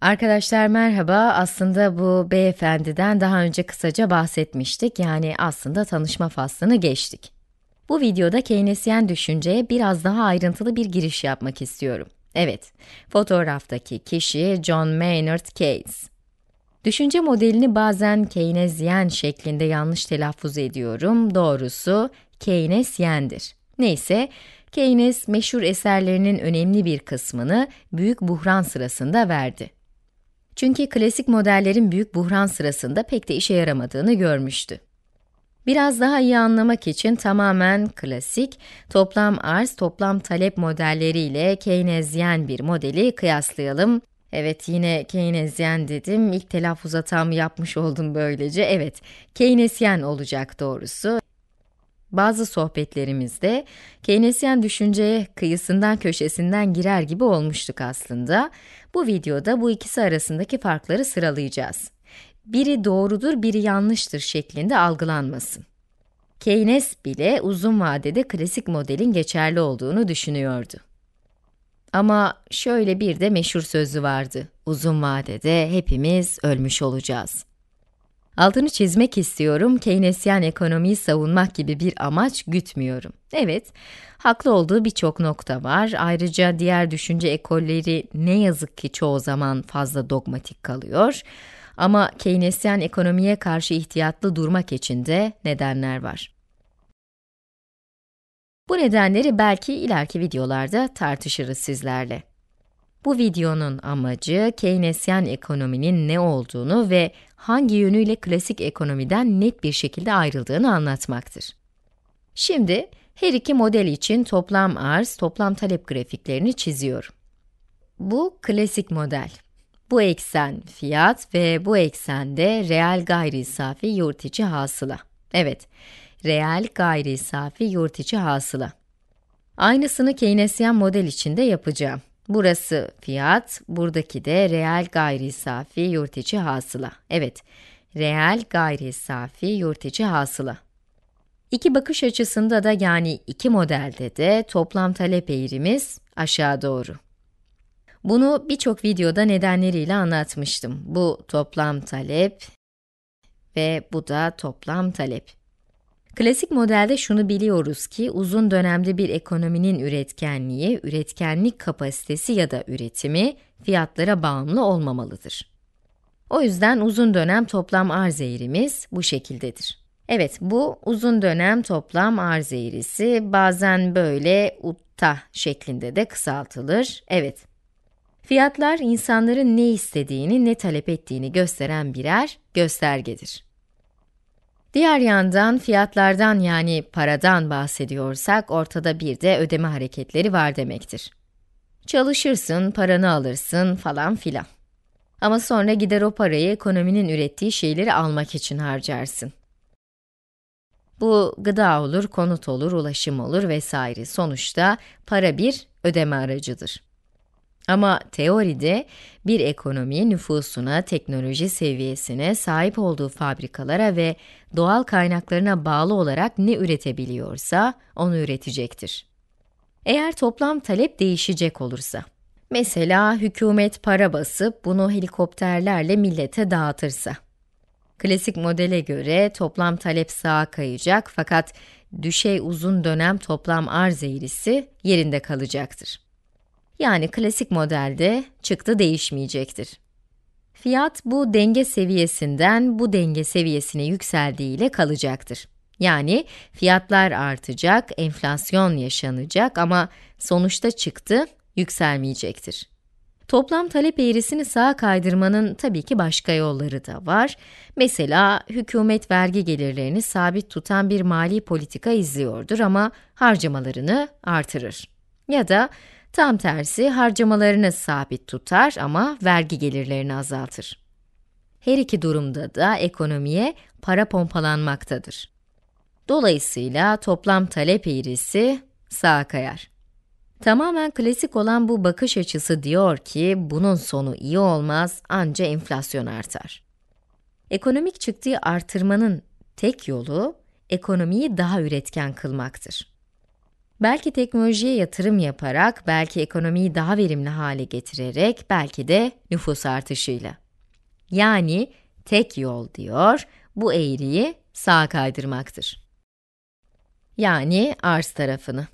Arkadaşlar merhaba. Aslında bu beyefendiden daha önce kısaca bahsetmiştik. Yani aslında tanışma faslını geçtik. Bu videoda Keynesyen düşünceye biraz daha ayrıntılı bir giriş yapmak istiyorum. Evet, fotoğraftaki kişi John Maynard Keynes. Düşünce modelini bazen Keynesyen şeklinde yanlış telaffuz ediyorum. Doğrusu Keynesyen'dir. Neyse, Keynes meşhur eserlerinin önemli bir kısmını büyük buhran sırasında verdi. Çünkü klasik modellerin büyük buhran sırasında pek de işe yaramadığını görmüştü. Biraz daha iyi anlamak için tamamen klasik, toplam arz, toplam talep modelleriyle Keynesyen bir modeli kıyaslayalım. Evet, yine Keynesyen dedim. İlk telaffuza tam yapmış oldum böylece. Evet, Keynesyen olacak doğrusu. Bazı sohbetlerimizde Keynesyen düşünceye kıyısından köşesinden girer gibi olmuştuk aslında. Bu videoda bu ikisi arasındaki farkları sıralayacağız. Biri doğrudur, biri yanlıştır şeklinde algılanmasın. Keynes bile uzun vadede klasik modelin geçerli olduğunu düşünüyordu. Ama şöyle bir de meşhur sözü vardı. Uzun vadede hepimiz ölmüş olacağız. Altını çizmek istiyorum, Keynesyen ekonomiyi savunmak gibi bir amaç gütmüyorum. Evet, haklı olduğu birçok nokta var. Ayrıca diğer düşünce ekolleri ne yazık ki çoğu zaman fazla dogmatik kalıyor. Ama Keynesyen ekonomiye karşı ihtiyatlı durmak için de nedenler var. Bu nedenleri belki ileriki videolarda tartışırız sizlerle. Bu videonun amacı Keynesyen ekonominin ne olduğunu ve hangi yönüyle klasik ekonomiden net bir şekilde ayrıldığını anlatmaktır. Şimdi her iki model için toplam arz, toplam talep grafiklerini çiziyorum. Bu klasik model. Bu eksen fiyat ve bu eksende reel gayri safi yurt içi hasıla. Evet, reel gayri safi yurt içi hasıla. Aynısını Keynesyen model için de yapacağım. Burası fiyat, buradaki de reel gayri safi yurt içi hasıla. Evet, reel gayri safi yurt içi hasıla. İki bakış açısında da yani iki modelde de toplam talep eğrimiz aşağı doğru. Bunu birçok videoda nedenleriyle anlatmıştım. Bu toplam talep ve bu da toplam talep. Klasik modelde şunu biliyoruz ki uzun dönemde bir ekonominin üretkenliği, üretkenlik kapasitesi ya da üretimi fiyatlara bağımlı olmamalıdır. O yüzden uzun dönem toplam arz eğrimiz bu şekildedir. Evet, bu uzun dönem toplam arz eğrisi bazen böyle utta şeklinde de kısaltılır. Evet, fiyatlar insanların ne istediğini, ne talep ettiğini gösteren birer göstergedir. Diğer yandan fiyatlardan yani paradan bahsediyorsak ortada bir de ödeme hareketleri var demektir. Çalışırsın, paranı alırsın falan filan. Ama sonra gider o parayı ekonominin ürettiği şeyleri almak için harcarsın. Bu gıda olur, konut olur, ulaşım olur vesaire. Sonuçta para bir ödeme aracıdır. Ama teoride bir ekonomi nüfusuna, teknoloji seviyesine, sahip olduğu fabrikalara ve doğal kaynaklarına bağlı olarak ne üretebiliyorsa onu üretecektir. Eğer toplam talep değişecek olursa, mesela hükümet para basıp bunu helikopterlerle millete dağıtırsa, klasik modele göre toplam talep sağa kayacak fakat düşey uzun dönem toplam arz eğrisi yerinde kalacaktır. Yani klasik modelde çıktı değişmeyecektir. Fiyat bu denge seviyesinden bu denge seviyesine yükseldiğiyle kalacaktır. Yani fiyatlar artacak, enflasyon yaşanacak ama sonuçta çıktı yükselmeyecektir. Toplam talep eğrisini sağa kaydırmanın tabii ki başka yolları da var. Mesela hükümet vergi gelirlerini sabit tutan bir mali politika izliyordur ama harcamalarını artırır. Ya da Tam tersi harcamalarını sabit tutar ama vergi gelirlerini azaltır. Her iki durumda da ekonomiye para pompalanmaktadır. Dolayısıyla toplam talep eğrisi sağa kayar. Tamamen klasik olan bu bakış açısı diyor ki, bunun sonu iyi olmaz, anca enflasyon artar. Ekonomik çıktıyı artırmanın tek yolu, ekonomiyi daha üretken kılmaktır. Belki teknolojiye yatırım yaparak, belki ekonomiyi daha verimli hale getirerek, belki de nüfus artışıyla. Yani tek yol diyor, bu eğriyi sağa kaydırmaktır. Yani arz tarafını.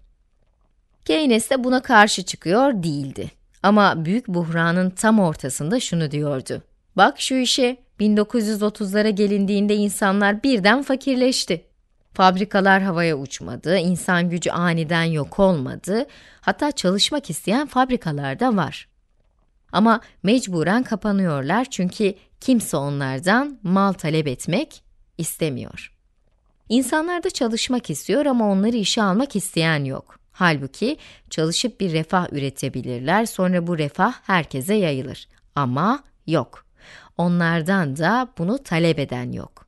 Keynes de buna karşı çıkıyor değildi. Ama büyük buhranın tam ortasında şunu diyordu. Bak şu işe, 1930'lara gelindiğinde insanlar birden fakirleşti. Fabrikalar havaya uçmadı, insan gücü aniden yok olmadı, hatta çalışmak isteyen fabrikalar da var. Ama mecburen kapanıyorlar çünkü kimse onlardan mal talep etmek istemiyor. İnsanlar da çalışmak istiyor ama onları işe almak isteyen yok. Halbuki çalışıp bir refah üretebilirler, sonra bu refah herkese yayılır. Ama yok. Onlardan da bunu talep eden yok.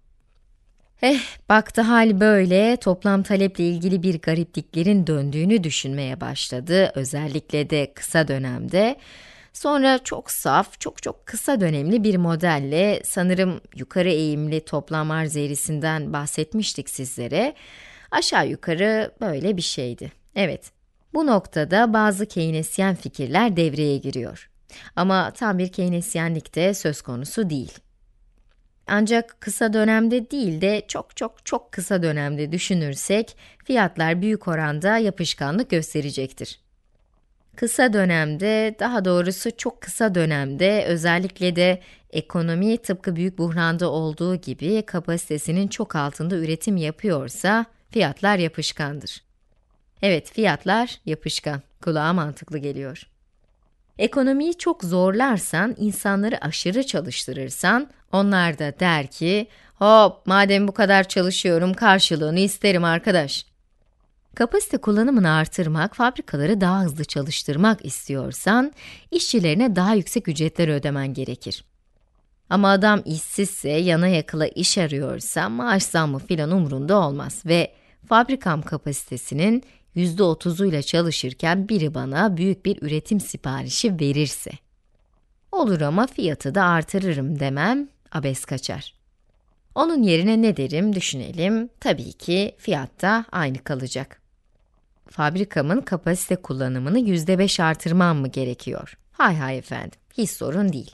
Eh, baktı hal böyle, toplam taleple ilgili bir garipliklerin döndüğünü düşünmeye başladı, özellikle de kısa dönemde. Sonra çok saf, çok çok kısa dönemli bir modelle, sanırım yukarı eğimli toplam arz eğrisinden bahsetmiştik sizlere. Aşağı yukarı böyle bir şeydi. Evet, bu noktada bazı Keynesyen fikirler devreye giriyor. Ama tam bir Keynesyenlik de söz konusu değil. Ancak kısa dönemde değil de çok çok çok kısa dönemde düşünürsek fiyatlar büyük oranda yapışkanlık gösterecektir. Kısa dönemde, daha doğrusu çok kısa dönemde özellikle de ekonomi tıpkı büyük buhranda olduğu gibi kapasitesinin çok altında üretim yapıyorsa fiyatlar yapışkandır. Evet, fiyatlar yapışkan. Kulağa mantıklı geliyor. Ekonomiyi çok zorlarsan, insanları aşırı çalıştırırsan, onlar da der ki, hop madem bu kadar çalışıyorum karşılığını isterim arkadaş. Kapasite kullanımını artırmak, fabrikaları daha hızlı çalıştırmak istiyorsan, işçilerine daha yüksek ücretler ödemen gerekir. Ama adam işsizse, yana yakıla iş arıyorsa, maaş zammı filan umrunda olmaz ve fabrikam kapasitesinin %30'uyla çalışırken biri bana büyük bir üretim siparişi verirse. Olur ama fiyatı da artırırım demem, abes kaçar. Onun yerine ne derim düşünelim, tabii ki fiyat da aynı kalacak. Fabrikamın kapasite kullanımını %5 artırmam mı gerekiyor? Hay hay efendim, hiç sorun değil.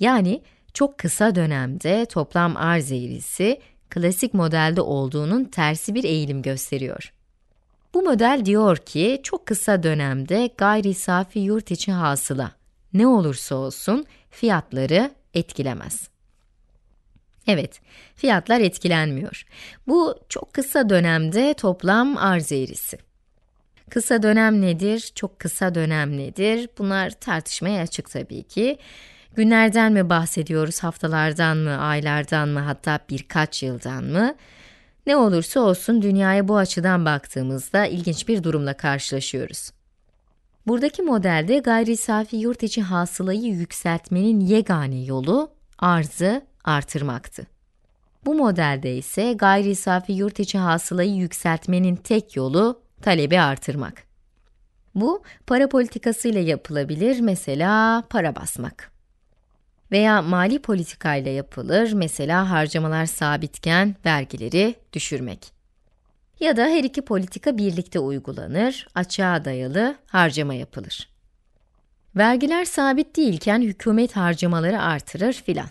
Yani çok kısa dönemde toplam arz eğrisi klasik modelde olduğunun tersi bir eğilim gösteriyor. Bu model diyor ki çok kısa dönemde gayri safi yurt içi hasıla ne olursa olsun fiyatları etkilemez. Evet, fiyatlar etkilenmiyor. Bu çok kısa dönemde toplam arz eğrisi. Kısa dönem nedir, çok kısa dönem nedir? Bunlar tartışmaya açık tabii ki. Günlerden mi bahsediyoruz, haftalardan mı, aylardan mı, hatta birkaç yıldan mı? Ne olursa olsun dünyaya bu açıdan baktığımızda ilginç bir durumla karşılaşıyoruz. Buradaki modelde gayri safi yurt içi hasılayı yükseltmenin yegane yolu arzı artırmaktı. Bu modelde ise gayri safi yurt içi hasılayı yükseltmenin tek yolu talebi artırmak. Bu para politikasıyla yapılabilir mesela para basmak veya mali politikayla yapılır. Mesela harcamalar sabitken vergileri düşürmek. Ya da her iki politika birlikte uygulanır, açığa dayalı harcama yapılır. Vergiler sabit değilken hükümet harcamaları artırır filan.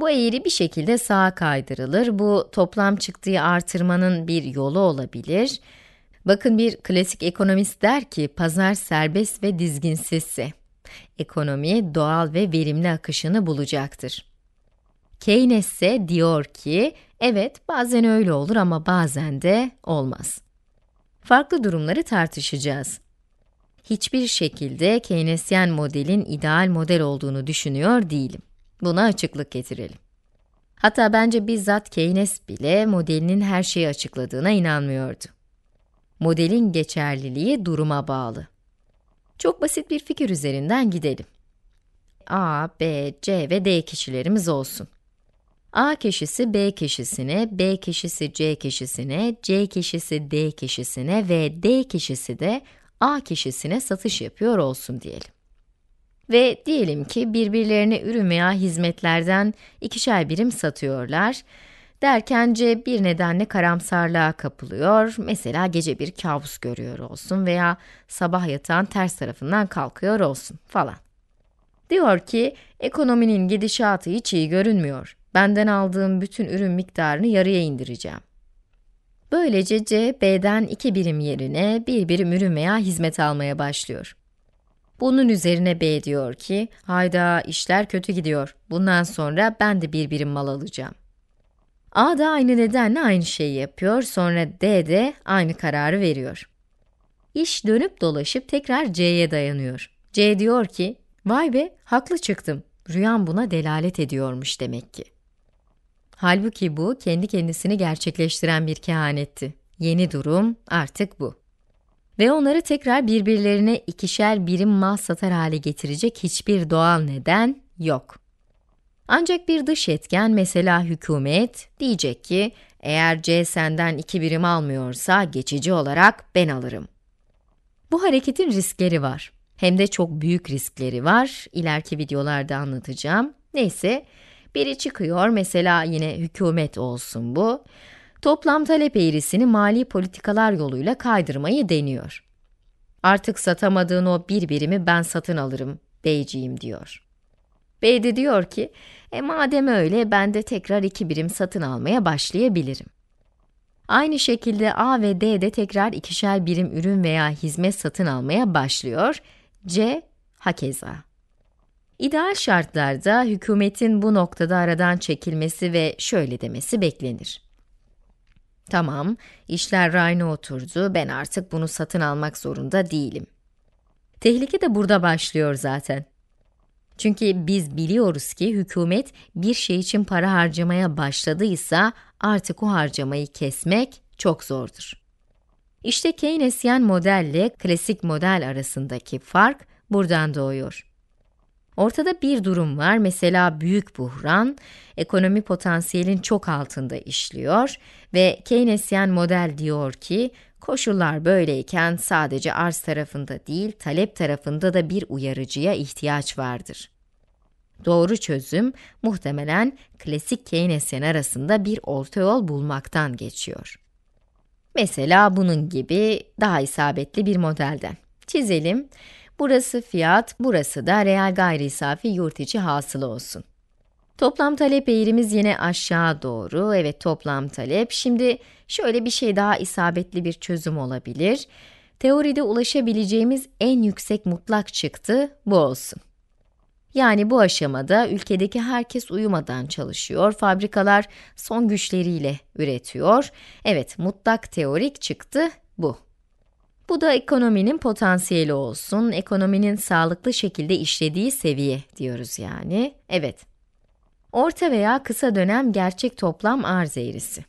Bu eğri bir şekilde sağa kaydırılır. Bu toplam çıktıyı artırmanın bir yolu olabilir. Bakın bir klasik ekonomist der ki, pazar serbest ve dizginsizse, Ekonomiye doğal ve verimli akışını bulacaktır. Keynes ise diyor ki, evet bazen öyle olur ama bazen de olmaz. Farklı durumları tartışacağız. Hiçbir şekilde Keynesyen modelin ideal model olduğunu düşünüyor değilim. Buna açıklık getirelim. Hatta bence bizzat Keynes bile modelinin her şeyi açıkladığına inanmıyordu. Modelin geçerliliği duruma bağlı. Çok basit bir fikir üzerinden gidelim. A, B, C ve D kişilerimiz olsun. A kişisi B kişisine, B kişisi C kişisine, C kişisi D kişisine ve D kişisi de A kişisine satış yapıyor olsun diyelim. Ve diyelim ki birbirlerine ürün veya hizmetlerden ikişer birim satıyorlar Derkence bir nedenle karamsarlığa kapılıyor. Mesela gece bir kabus görüyor olsun veya sabah yatağın ters tarafından kalkıyor olsun falan. Diyor ki ekonominin gidişatı hiç iyi görünmüyor. Benden aldığım bütün ürün miktarını yarıya indireceğim. Böylece C, B'den iki birim yerine bir birim ürün veya hizmet almaya başlıyor. Bunun üzerine B diyor ki, hayda işler kötü gidiyor, bundan sonra ben de bir birim mal alacağım. A da aynı nedenle aynı şeyi yapıyor, sonra D de aynı kararı veriyor. İş dönüp dolaşıp tekrar C'ye dayanıyor. C diyor ki, vay be haklı çıktım, rüyam buna delalet ediyormuş demek ki. Halbuki bu kendi kendisini gerçekleştiren bir kehanetti. Yeni durum artık bu. Ve onları tekrar birbirlerine ikişer birim mal satar hale getirecek hiçbir doğal neden yok. Ancak bir dış etken mesela hükümet diyecek ki eğer C senden iki birim almıyorsa geçici olarak ben alırım. Bu hareketin riskleri var. Hem de çok büyük riskleri var. İleriki videolarda anlatacağım. Neyse, biri çıkıyor mesela yine hükümet olsun bu. Toplam talep eğrisini mali politikalar yoluyla kaydırmayı deniyor. Artık satamadığın o bir birimi ben satın alırım, beyciğim diyor. B de diyor ki, e madem öyle ben de tekrar iki birim satın almaya başlayabilirim. Aynı şekilde A ve D de tekrar ikişer birim ürün veya hizmet satın almaya başlıyor. C hakeza. İdeal şartlarda hükümetin bu noktada aradan çekilmesi ve şöyle demesi beklenir. Tamam, işler rayına oturdu, ben artık bunu satın almak zorunda değilim. Tehlike de burada başlıyor zaten. Çünkü biz biliyoruz ki hükümet bir şey için para harcamaya başladıysa artık o harcamayı kesmek çok zordur. İşte Keynesyen modelle klasik model arasındaki fark buradan doğuyor. Ortada bir durum var. Mesela büyük buhran, ekonomi potansiyelin çok altında işliyor ve Keynesyen model diyor ki, Koşullar böyleyken sadece arz tarafında değil, talep tarafında da bir uyarıcıya ihtiyaç vardır. Doğru çözüm muhtemelen klasik Keynesyen arasında bir orta yol bulmaktan geçiyor. Mesela bunun gibi daha isabetli bir modelden. Çizelim, burası fiyat, burası da reel gayri safi yurt içi hasıla olsun. Toplam talep eğrimiz yine aşağı doğru. Evet toplam talep. Şimdi şöyle bir şey daha isabetli bir çözüm olabilir. Teoride ulaşabileceğimiz en yüksek mutlak çıktı bu olsun. Yani bu aşamada ülkedeki herkes uyumadan çalışıyor, fabrikalar son güçleriyle üretiyor. Evet, mutlak teorik çıktı bu. Bu da ekonominin potansiyeli olsun, ekonominin sağlıklı şekilde işlediği seviye diyoruz yani. Evet, Orta veya kısa dönem gerçek toplam arz eğrisi.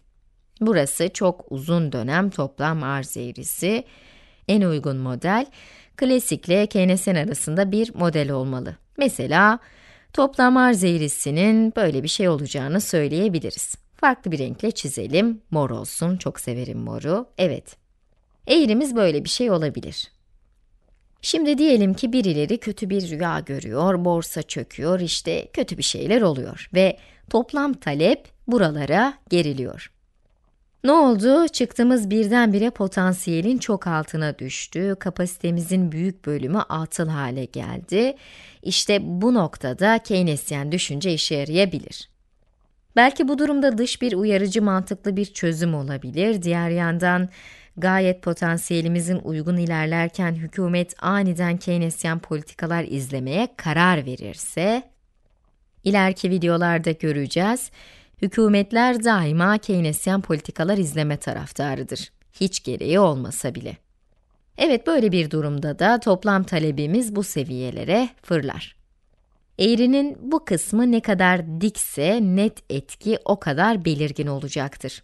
Burası çok uzun dönem toplam arz eğrisi. En uygun model, klasikle ile Keynesen arasında bir model olmalı. Mesela, toplam arz eğrisinin böyle bir şey olacağını söyleyebiliriz. Farklı bir renkle çizelim, mor olsun, çok severim moru, evet. Eğrimiz böyle bir şey olabilir. Şimdi diyelim ki birileri kötü bir rüya görüyor, borsa çöküyor, işte kötü bir şeyler oluyor ve toplam talep buralara geriliyor. Ne oldu? Çıktığımız birdenbire potansiyelin çok altına düştü, kapasitemizin büyük bölümü atıl hale geldi. İşte bu noktada Keynesyen düşünce işe yarayabilir. Belki bu durumda dış bir uyarıcı mantıklı bir çözüm olabilir. Diğer yandan gayet potansiyelimizin uygun ilerlerken hükümet aniden Keynesyen politikalar izlemeye karar verirse, ileriki videolarda göreceğiz, hükümetler daima Keynesyen politikalar izleme taraftarıdır. Hiç gereği olmasa bile. Evet, böyle bir durumda da toplam talebimiz bu seviyelere fırlar. Eğrinin bu kısmı ne kadar dikse net etki o kadar belirgin olacaktır.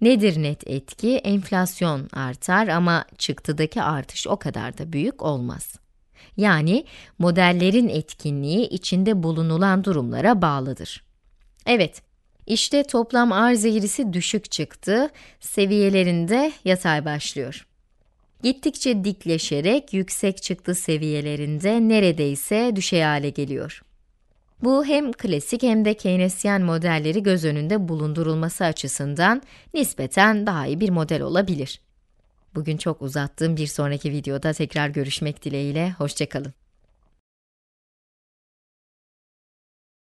Nedir net etki? Enflasyon artar ama çıktıdaki artış o kadar da büyük olmaz. Yani modellerin etkinliği içinde bulunulan durumlara bağlıdır. Evet, işte toplam arz eğrisi düşük çıktı, seviyelerinde yatay başlıyor. Gittikçe dikleşerek yüksek çıktı seviyelerinde neredeyse düşey hale geliyor. Bu hem klasik hem de Keynesyen modelleri göz önünde bulundurulması açısından nispeten daha iyi bir model olabilir. Bugün çok uzattığım bir sonraki videoda tekrar görüşmek dileğiyle, hoşçakalın.